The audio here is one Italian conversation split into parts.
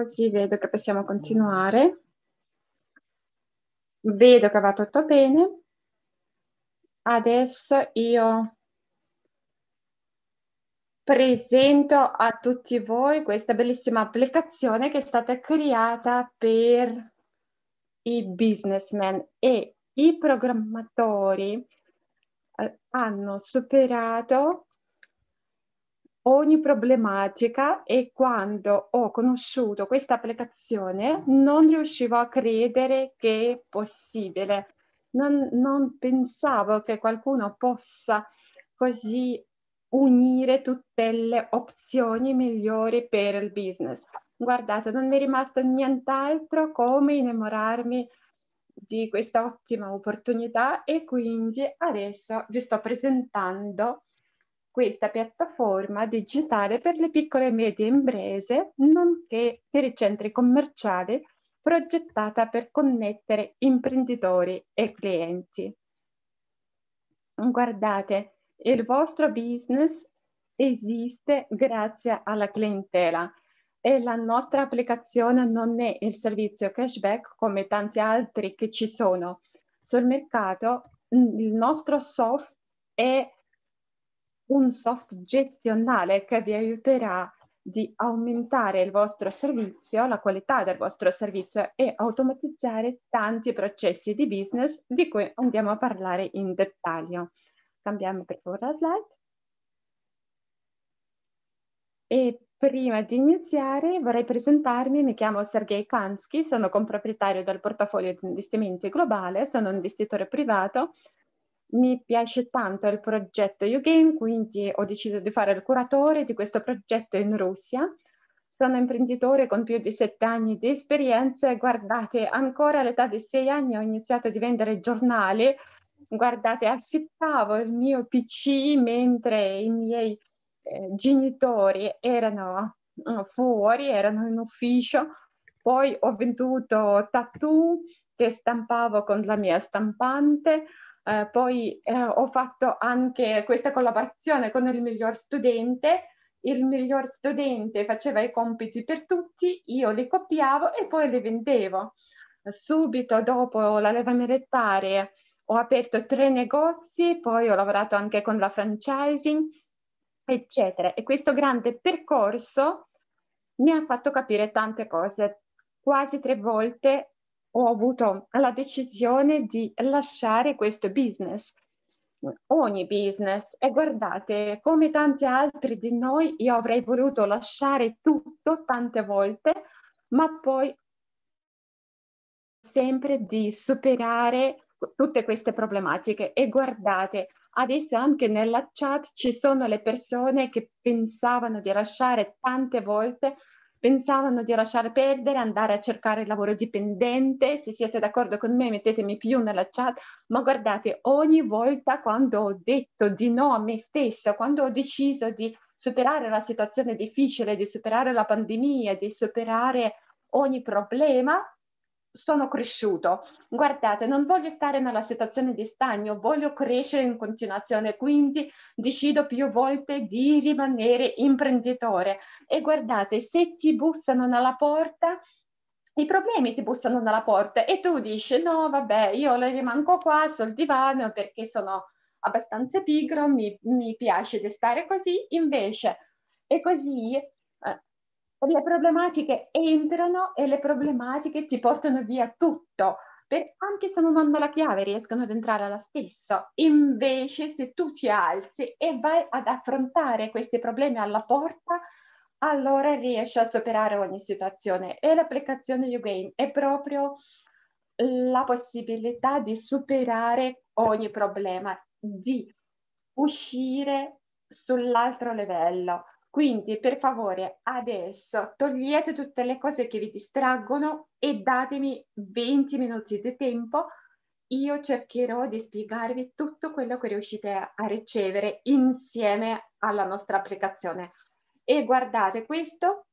Così vedo che possiamo continuare. Vedo che va tutto bene. Adesso io presento a tutti voi questa bellissima applicazione che è stata creata per i businessmen e i programmatori hanno superato ogni problematica e quando ho conosciuto questa applicazione non riuscivo a credere che è possibile. Non, non pensavo che qualcuno possa così unire tutte le opzioni migliori per il business. Guardate, non mi è rimasto nient'altro come innamorarmi di questa ottima opportunità e quindi adesso vi sto presentando questa piattaforma digitale per le piccole e medie imprese, nonché per i centri commerciali, progettata per connettere imprenditori e clienti. Guardate, il vostro business esiste grazie alla clientela e la nostra applicazione non è il servizio cashback come tanti altri che ci sono sul mercato. Il nostro software è un soft gestionale che vi aiuterà di aumentare il vostro servizio, la qualità del vostro servizio e automatizzare tanti processi di business di cui andiamo a parlare in dettaglio. Cambiamo per favore la slide. E prima di iniziare vorrei presentarmi, mi chiamo Sergei Kansky, sono comproprietario del portafoglio di investimenti globale, sono un investitore privato, mi piace tanto il progetto YouGame, quindi ho deciso di fare il curatore di questo progetto in Russia. Sono imprenditore con più di sette anni di esperienza guardate, ancora all'età di sei anni ho iniziato a vendere giornali. Guardate, affittavo il mio PC mentre i miei eh, genitori erano uh, fuori, erano in ufficio. Poi ho venduto tattoo che stampavo con la mia stampante eh, poi eh, ho fatto anche questa collaborazione con il miglior studente. Il miglior studente faceva i compiti per tutti, io li copiavo e poi li vendevo. Subito dopo la leva militare ho aperto tre negozi, poi ho lavorato anche con la franchising, eccetera. E questo grande percorso mi ha fatto capire tante cose. Quasi tre volte ho avuto la decisione di lasciare questo business, ogni business. E guardate, come tanti altri di noi, io avrei voluto lasciare tutto tante volte, ma poi sempre di superare tutte queste problematiche e guardate adesso anche nella chat ci sono le persone che pensavano di lasciare tante volte pensavano di lasciar perdere, andare a cercare il lavoro dipendente, se siete d'accordo con me mettetemi più nella chat, ma guardate, ogni volta quando ho detto di no a me stessa, quando ho deciso di superare la situazione difficile, di superare la pandemia, di superare ogni problema, sono cresciuto. Guardate, non voglio stare nella situazione di stagno, voglio crescere in continuazione, quindi decido più volte di rimanere imprenditore. E guardate, se ti bussano alla porta, i problemi ti bussano alla porta e tu dici no, vabbè, io le rimango qua sul divano perché sono abbastanza pigro, mi, mi piace di stare così, invece. è così eh, le problematiche entrano e le problematiche ti portano via tutto. Per, anche se non hanno la chiave riescono ad entrare alla stessa. Invece se tu ti alzi e vai ad affrontare questi problemi alla porta, allora riesci a superare ogni situazione. E l'applicazione YouGain è proprio la possibilità di superare ogni problema, di uscire sull'altro livello. Quindi per favore adesso togliete tutte le cose che vi distraggono e datemi 20 minuti di tempo. Io cercherò di spiegarvi tutto quello che riuscite a ricevere insieme alla nostra applicazione. E guardate questo,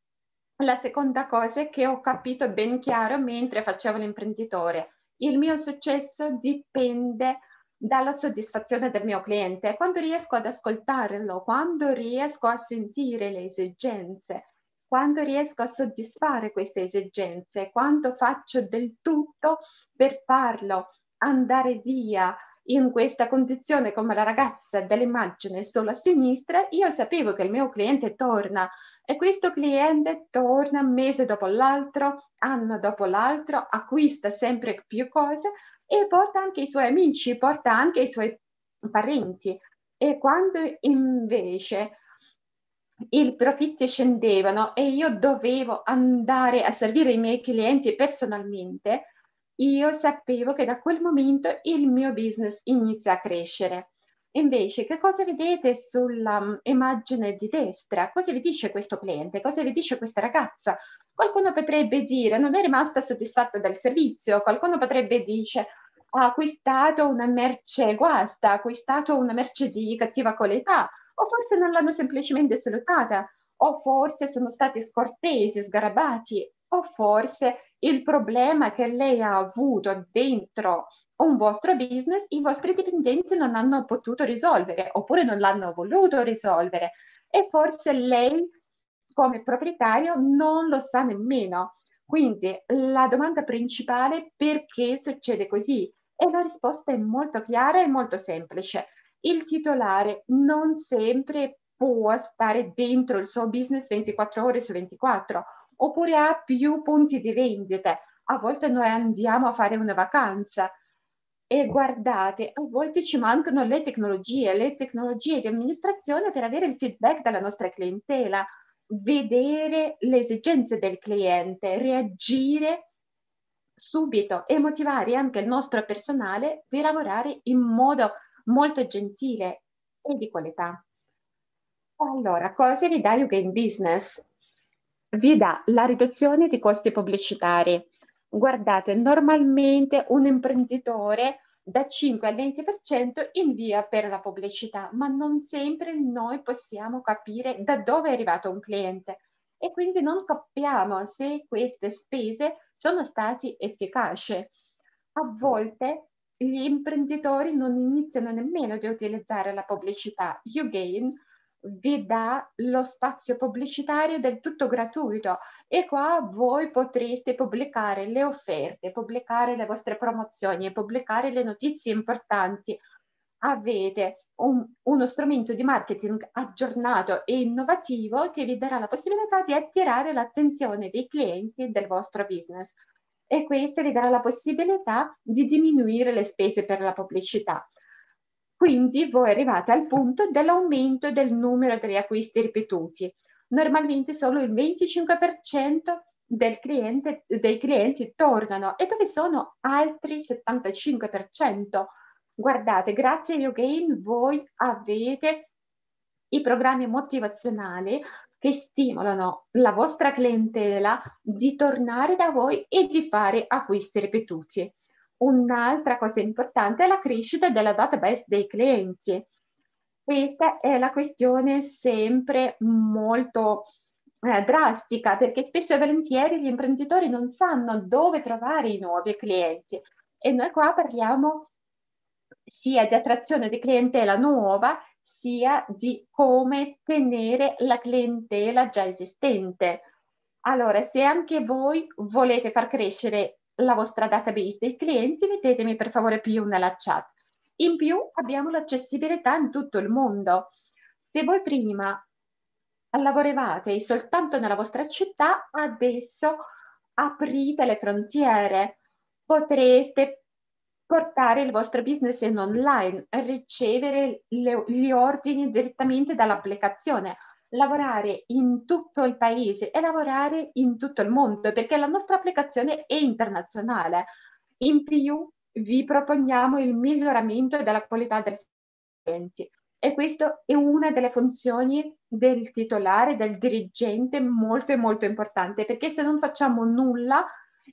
la seconda cosa che ho capito ben chiaro mentre facevo l'imprenditore. Il mio successo dipende dalla soddisfazione del mio cliente, quando riesco ad ascoltarlo, quando riesco a sentire le esigenze, quando riesco a soddisfare queste esigenze, quando faccio del tutto per farlo andare via in questa condizione come la ragazza dell'immagine sulla sinistra, io sapevo che il mio cliente torna e questo cliente torna mese dopo l'altro, anno dopo l'altro, acquista sempre più cose e porta anche i suoi amici, porta anche i suoi parenti. E quando invece i profitti scendevano e io dovevo andare a servire i miei clienti personalmente, io sapevo che da quel momento il mio business inizia a crescere. Invece, che cosa vedete sull'immagine mm, um, di destra? Cosa vi dice questo cliente? Cosa vi dice questa ragazza? Qualcuno potrebbe dire non è rimasta soddisfatta del servizio, qualcuno potrebbe dire ha acquistato una merce guasta, ha acquistato una merce di cattiva qualità, o forse non l'hanno semplicemente salutata, o forse sono stati scortesi, sgarabati o forse il problema che lei ha avuto dentro un vostro business i vostri dipendenti non hanno potuto risolvere oppure non l'hanno voluto risolvere e forse lei come proprietario non lo sa nemmeno. Quindi la domanda principale è perché succede così? E la risposta è molto chiara e molto semplice. Il titolare non sempre può stare dentro il suo business 24 ore su 24 oppure ha più punti di vendita. A volte noi andiamo a fare una vacanza e guardate, a volte ci mancano le tecnologie, le tecnologie di amministrazione per avere il feedback dalla nostra clientela, vedere le esigenze del cliente, reagire subito e motivare anche il nostro personale di lavorare in modo molto gentile e di qualità. Allora, cosa vi dà il Game Business? vi dà la riduzione di costi pubblicitari. Guardate, normalmente un imprenditore da 5 al 20% invia per la pubblicità, ma non sempre noi possiamo capire da dove è arrivato un cliente e quindi non capiamo se queste spese sono state efficaci. A volte gli imprenditori non iniziano nemmeno di utilizzare la pubblicità. YouGain vi dà lo spazio pubblicitario del tutto gratuito e qua voi potreste pubblicare le offerte, pubblicare le vostre promozioni, pubblicare le notizie importanti. Avete un, uno strumento di marketing aggiornato e innovativo che vi darà la possibilità di attirare l'attenzione dei clienti del vostro business e questo vi darà la possibilità di diminuire le spese per la pubblicità. Quindi voi arrivate al punto dell'aumento del numero degli acquisti ripetuti. Normalmente solo il 25% del cliente, dei clienti tornano e dove sono altri 75%? Guardate, grazie a Ugain voi avete i programmi motivazionali che stimolano la vostra clientela di tornare da voi e di fare acquisti ripetuti. Un'altra cosa importante è la crescita della database dei clienti. Questa è la questione sempre molto eh, drastica perché spesso e volentieri gli imprenditori non sanno dove trovare i nuovi clienti e noi qua parliamo sia di attrazione di clientela nuova sia di come tenere la clientela già esistente. Allora, se anche voi volete far crescere la vostra database dei clienti, mettetemi per favore più nella chat. In più abbiamo l'accessibilità in tutto il mondo. Se voi prima lavoravate soltanto nella vostra città, adesso aprite le frontiere. Potreste portare il vostro business in online, ricevere le, gli ordini direttamente dall'applicazione lavorare in tutto il paese e lavorare in tutto il mondo perché la nostra applicazione è internazionale. In più vi proponiamo il miglioramento della qualità del servizio e questa è una delle funzioni del titolare, del dirigente molto molto importante perché se non facciamo nulla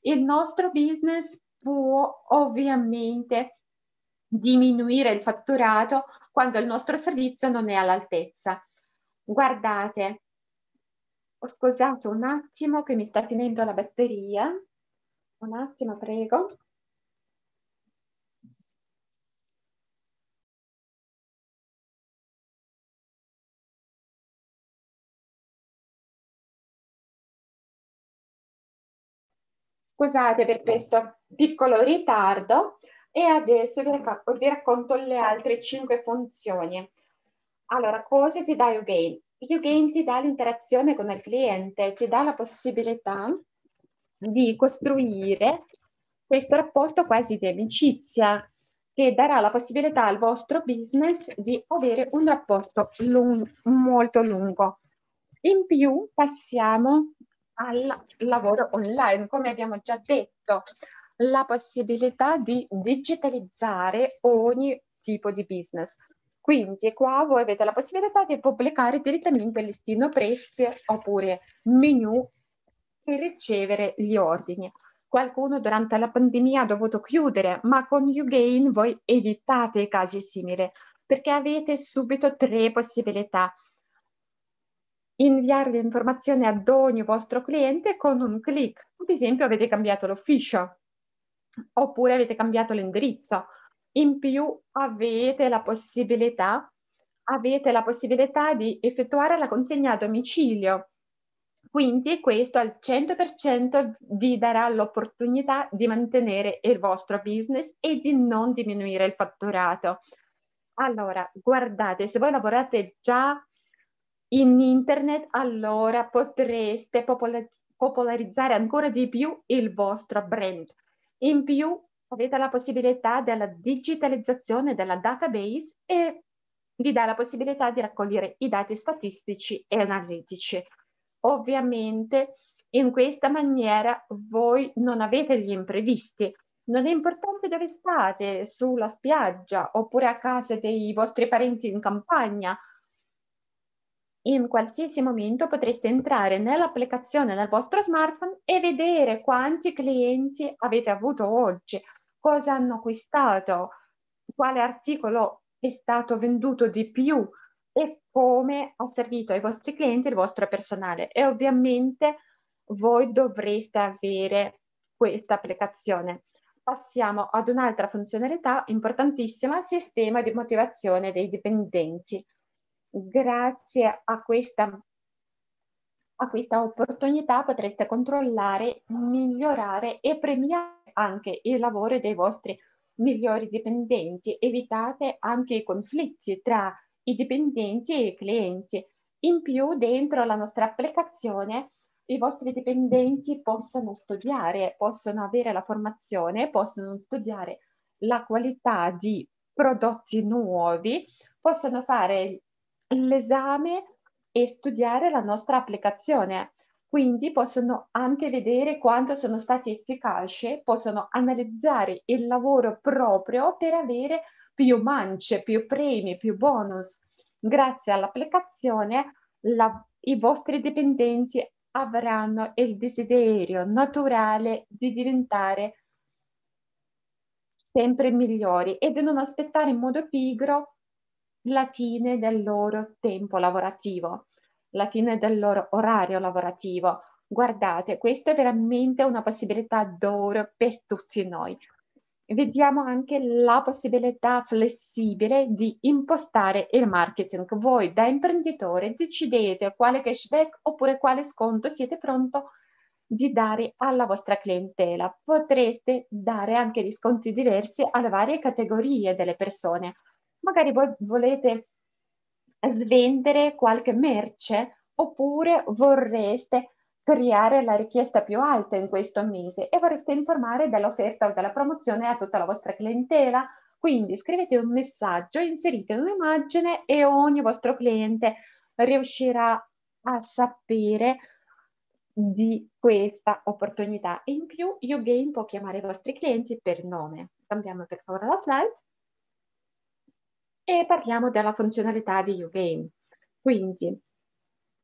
il nostro business può ovviamente diminuire il fatturato quando il nostro servizio non è all'altezza. Guardate, ho scusato un attimo che mi sta finendo la batteria. Un attimo, prego. Scusate per questo piccolo ritardo e adesso vi, racconto le altre cinque funzioni. Allora, cosa ti dà YouGain? YouGain ti dà l'interazione con il cliente, ti dà la possibilità di costruire questo rapporto quasi di amicizia che darà la possibilità al vostro business di avere un rapporto lung- molto lungo. In più passiamo al lavoro online, come abbiamo già detto, la possibilità di digitalizzare ogni tipo di business. Quindi qua voi avete la possibilità di pubblicare direttamente il listino prezzi oppure menu e ricevere gli ordini. Qualcuno durante la pandemia ha dovuto chiudere, ma con YouGain voi evitate casi simili perché avete subito tre possibilità. Inviare l'informazione ad ogni vostro cliente con un clic. Ad esempio avete cambiato l'ufficio oppure avete cambiato l'indirizzo in più avete la possibilità, avete la possibilità di effettuare la consegna a domicilio. Quindi questo al 100% vi darà l'opportunità di mantenere il vostro business e di non diminuire il fatturato. Allora, guardate, se voi lavorate già in internet, allora potreste popolarizzare ancora di più il vostro brand. In più avete la possibilità della digitalizzazione della database e vi dà la possibilità di raccogliere i dati statistici e analitici. Ovviamente in questa maniera voi non avete gli imprevisti, non è importante dove state, sulla spiaggia oppure a casa dei vostri parenti in campagna. In qualsiasi momento potreste entrare nell'applicazione del vostro smartphone e vedere quanti clienti avete avuto oggi, cosa hanno acquistato, quale articolo è stato venduto di più e come ha servito ai vostri clienti il vostro personale. E ovviamente voi dovreste avere questa applicazione. Passiamo ad un'altra funzionalità importantissima, il sistema di motivazione dei dipendenti. Grazie a questa a questa opportunità potreste controllare, migliorare e premiare anche il lavoro dei vostri migliori dipendenti. Evitate anche i conflitti tra i dipendenti e i clienti. In più, dentro la nostra applicazione, i vostri dipendenti possono studiare, possono avere la formazione, possono studiare la qualità di prodotti nuovi, possono fare l'esame e studiare la nostra applicazione. Quindi possono anche vedere quanto sono stati efficaci, possono analizzare il lavoro proprio per avere più mance, più premi, più bonus. Grazie all'applicazione la, i vostri dipendenti avranno il desiderio naturale di diventare sempre migliori e di non aspettare in modo pigro la fine del loro tempo lavorativo, la fine del loro orario lavorativo. Guardate, questa è veramente una possibilità d'oro per tutti noi. Vediamo anche la possibilità flessibile di impostare il marketing. Voi da imprenditore decidete quale cashback oppure quale sconto siete pronti a di dare alla vostra clientela. Potreste dare anche risconti diversi alle varie categorie delle persone magari voi volete svendere qualche merce oppure vorreste creare la richiesta più alta in questo mese e vorreste informare dell'offerta o della promozione a tutta la vostra clientela. Quindi scrivete un messaggio, inserite un'immagine e ogni vostro cliente riuscirà a sapere di questa opportunità. In più, YouGain può chiamare i vostri clienti per nome. Cambiamo per favore la slide e parliamo della funzionalità di Ugame. Quindi,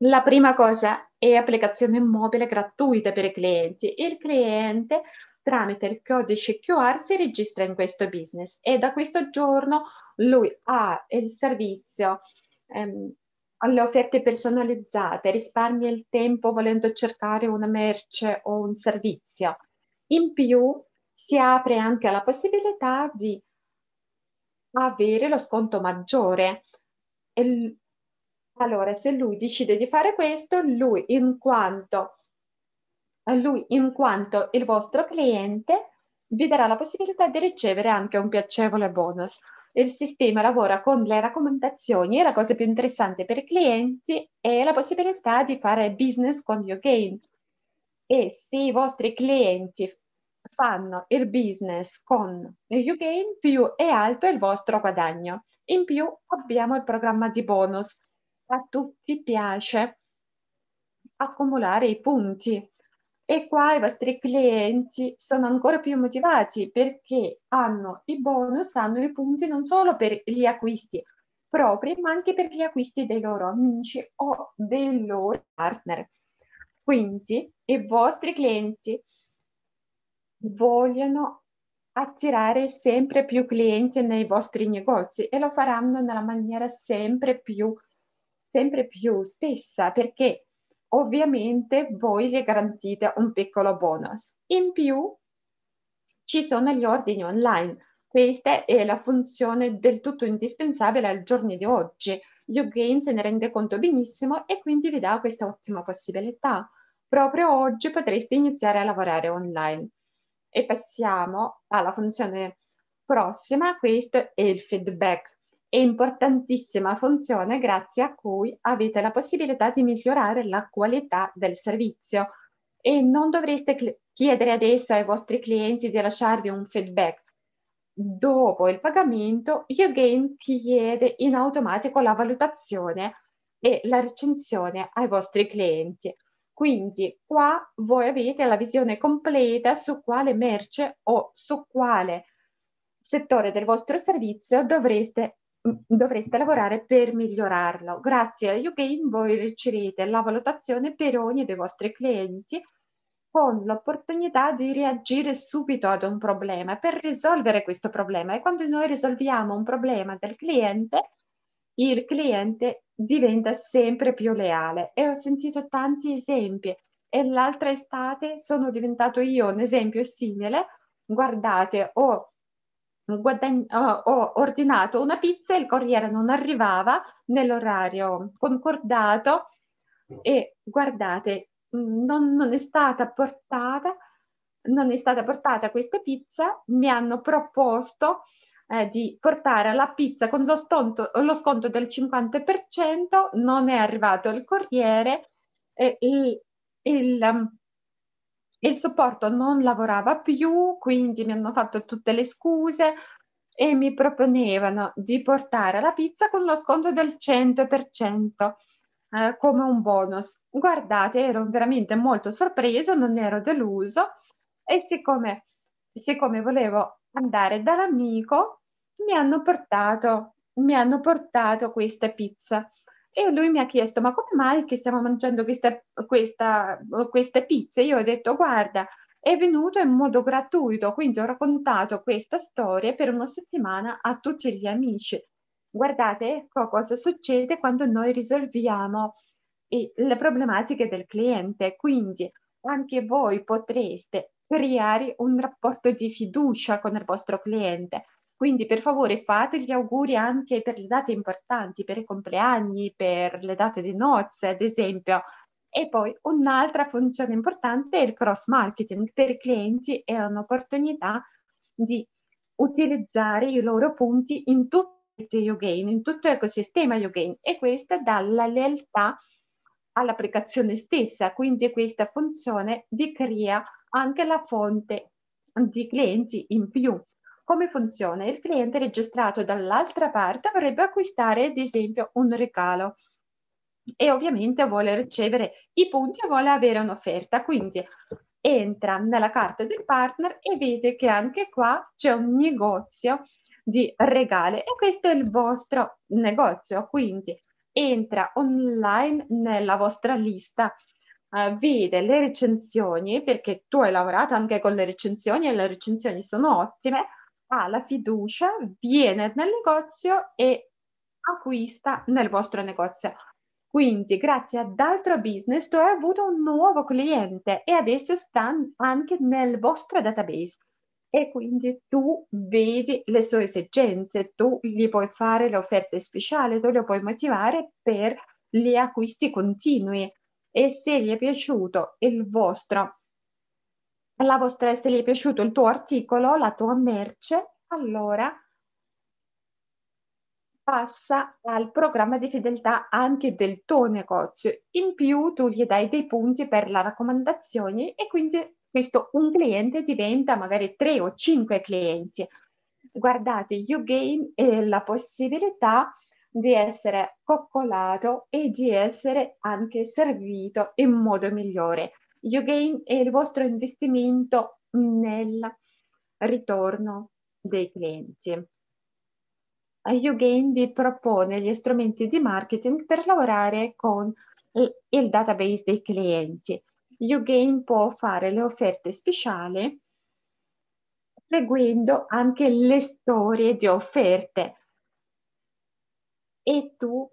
la prima cosa è applicazione mobile gratuita per i clienti. Il cliente tramite il codice QR si registra in questo business e da questo giorno lui ha il servizio, ehm, le offerte personalizzate, risparmia il tempo volendo cercare una merce o un servizio. In più si apre anche la possibilità di avere lo sconto maggiore. E allora, se lui decide di fare questo, lui in quanto, eh, lui in quanto il vostro cliente vi darà la possibilità di ricevere anche un piacevole bonus. Il sistema lavora con le raccomandazioni e la cosa più interessante per i clienti è la possibilità di fare business con YouGain. E se i vostri clienti fanno il business con YouGain, più è alto il vostro guadagno. In più abbiamo il programma di bonus. A tutti piace accumulare i punti e qua i vostri clienti sono ancora più motivati perché hanno i bonus, hanno i punti non solo per gli acquisti propri, ma anche per gli acquisti dei loro amici o dei loro partner. Quindi i vostri clienti vogliono attirare sempre più clienti nei vostri negozi e lo faranno nella maniera sempre più, sempre più spessa perché ovviamente voi gli garantite un piccolo bonus. In più ci sono gli ordini online. Questa è la funzione del tutto indispensabile al giorno di oggi. YouGain se ne rende conto benissimo e quindi vi dà questa ottima possibilità. Proprio oggi potreste iniziare a lavorare online e passiamo alla funzione prossima, questo è il feedback. È importantissima funzione grazie a cui avete la possibilità di migliorare la qualità del servizio e non dovreste chiedere adesso ai vostri clienti di lasciarvi un feedback. Dopo il pagamento, YouGain chiede in automatico la valutazione e la recensione ai vostri clienti. Quindi qua voi avete la visione completa su quale merce o su quale settore del vostro servizio dovreste, mm, dovreste lavorare per migliorarlo. Grazie a YouGame voi riceverete la valutazione per ogni dei vostri clienti con l'opportunità di reagire subito ad un problema per risolvere questo problema. E quando noi risolviamo un problema del cliente, il cliente diventa sempre più leale e ho sentito tanti esempi e l'altra estate sono diventato io un esempio simile. Guardate, ho, guadagn- ho ordinato una pizza e il corriere non arrivava nell'orario concordato e guardate, non, non, è stata portata, non è stata portata questa pizza, mi hanno proposto eh, di portare la pizza con lo, stonto, lo sconto del 50%, non è arrivato il corriere, e il, il, um, il supporto non lavorava più, quindi mi hanno fatto tutte le scuse, e mi proponevano di portare la pizza con lo sconto del 100% eh, come un bonus. Guardate, ero veramente molto sorpreso non ero deluso e siccome, siccome volevo andare dall'amico mi hanno portato, mi hanno portato questa pizza. E lui mi ha chiesto, ma come mai che stiamo mangiando questa, questa, questa pizza? Io ho detto, guarda, è venuto in modo gratuito, quindi ho raccontato questa storia per una settimana a tutti gli amici. Guardate ecco cosa succede quando noi risolviamo i, le problematiche del cliente, quindi anche voi potreste creare un rapporto di fiducia con il vostro cliente. Quindi per favore fate gli auguri anche per le date importanti, per i compleanni, per le date di nozze, ad esempio. E poi un'altra funzione importante è il cross marketing. Per i clienti è un'opportunità di utilizzare i loro punti in tutti i Yogain, in tutto l'ecosistema Yogain e questa dà la lealtà all'applicazione stessa, quindi questa funzione vi crea anche la fonte di clienti in più. Come funziona? Il cliente registrato dall'altra parte vorrebbe acquistare, ad esempio, un regalo e ovviamente vuole ricevere i punti e vuole avere un'offerta. Quindi entra nella carta del partner e vede che anche qua c'è un negozio di regali e questo è il vostro negozio. Quindi entra online nella vostra lista, uh, vede le recensioni perché tu hai lavorato anche con le recensioni e le recensioni sono ottime ha la fiducia, viene nel negozio e acquista nel vostro negozio. Quindi, grazie ad altro business, tu hai avuto un nuovo cliente e adesso sta anche nel vostro database. E quindi tu vedi le sue esigenze, tu gli puoi fare le offerte speciali, tu lo puoi motivare per gli acquisti continui. E se gli è piaciuto il vostro la vostra se gli è piaciuto il tuo articolo, la tua merce, allora passa al programma di fedeltà anche del tuo negozio. In più tu gli dai dei punti per la raccomandazione e quindi questo un cliente diventa magari tre o cinque clienti. Guardate, YouGain è la possibilità di essere coccolato e di essere anche servito in modo migliore gain, il vostro investimento nel ritorno dei clienti. YouGain vi propone gli strumenti di marketing per lavorare con il database dei clienti. YouGain può fare le offerte speciali seguendo anche le storie di offerte e tu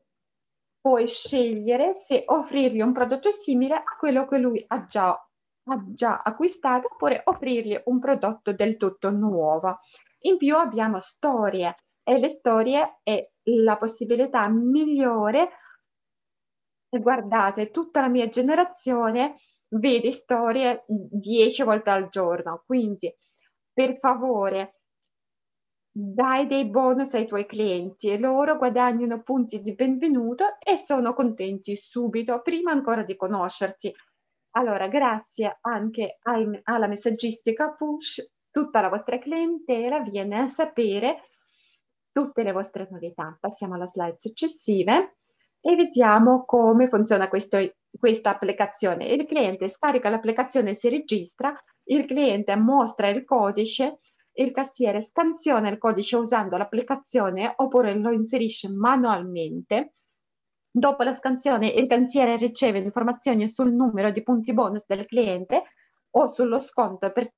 puoi scegliere se offrirgli un prodotto simile a quello che lui ha già, ha già acquistato oppure offrirgli un prodotto del tutto nuovo. In più abbiamo storie e le storie è la possibilità migliore. Guardate, tutta la mia generazione vede storie dieci volte al giorno, quindi per favore dai dei bonus ai tuoi clienti e loro guadagnano punti di benvenuto e sono contenti subito, prima ancora di conoscerti. Allora, grazie anche ai, alla messaggistica push, tutta la vostra clientela viene a sapere tutte le vostre novità. Passiamo alla slide successiva e vediamo come funziona questo, questa applicazione. Il cliente scarica l'applicazione, si registra, il cliente mostra il codice il cassiere scansiona il codice usando l'applicazione oppure lo inserisce manualmente. Dopo la scansione il canziere riceve informazioni sul numero di punti bonus del cliente o sullo sconto per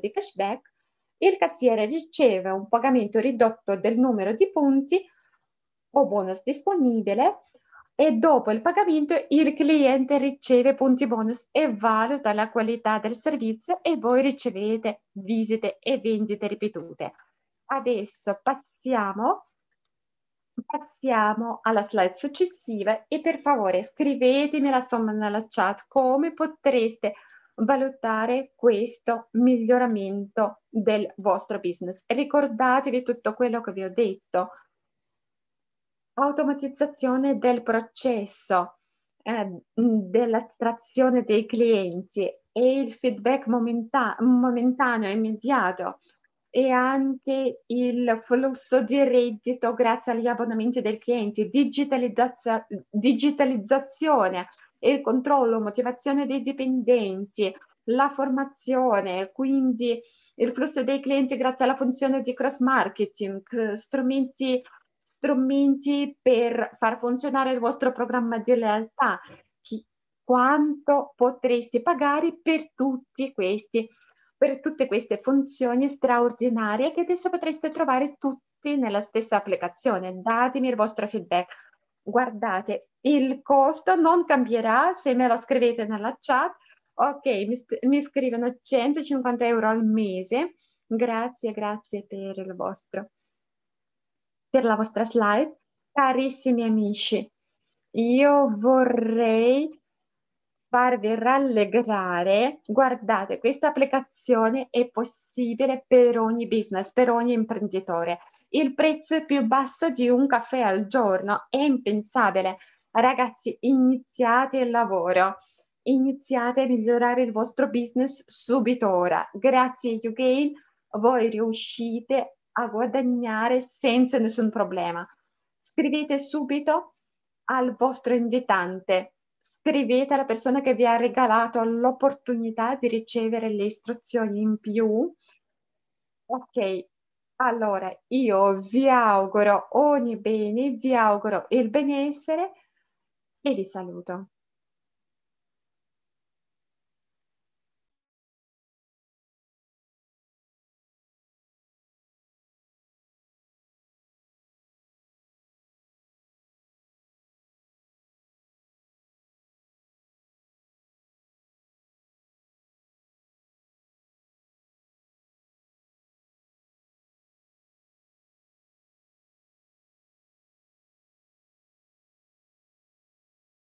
di cashback. Il cassiere riceve un pagamento ridotto del numero di punti o bonus disponibile e dopo il pagamento il cliente riceve punti bonus e valuta la qualità del servizio e voi ricevete visite e vendite ripetute. Adesso passiamo, passiamo alla slide successiva e per favore scrivetemi la somma nella chat come potreste valutare questo miglioramento del vostro business. Ricordatevi tutto quello che vi ho detto automatizzazione del processo, eh, dell'attrazione dei clienti e il feedback momenta- momentaneo, immediato e anche il flusso di reddito grazie agli abbonamenti del cliente, digitalizza- digitalizzazione e il controllo, motivazione dei dipendenti, la formazione, quindi il flusso dei clienti grazie alla funzione di cross marketing, strumenti strumenti per far funzionare il vostro programma di lealtà, Chi, quanto potreste pagare per tutti questi per tutte queste funzioni straordinarie che adesso potreste trovare tutti nella stessa applicazione. Datemi il vostro feedback. Guardate, il costo non cambierà se me lo scrivete nella chat. Ok, mi, mi scrivono 150 euro al mese. Grazie, grazie per il vostro per la vostra slide. Carissimi amici, io vorrei farvi rallegrare, guardate, questa applicazione è possibile per ogni business, per ogni imprenditore. Il prezzo è più basso di un caffè al giorno è impensabile. Ragazzi, iniziate il lavoro, iniziate a migliorare il vostro business subito ora. Grazie YouGain. voi riuscite a guadagnare senza nessun problema. Scrivete subito al vostro invitante, scrivete alla persona che vi ha regalato l'opportunità di ricevere le istruzioni in più. Ok, allora io vi auguro ogni bene, vi auguro il benessere e vi saluto.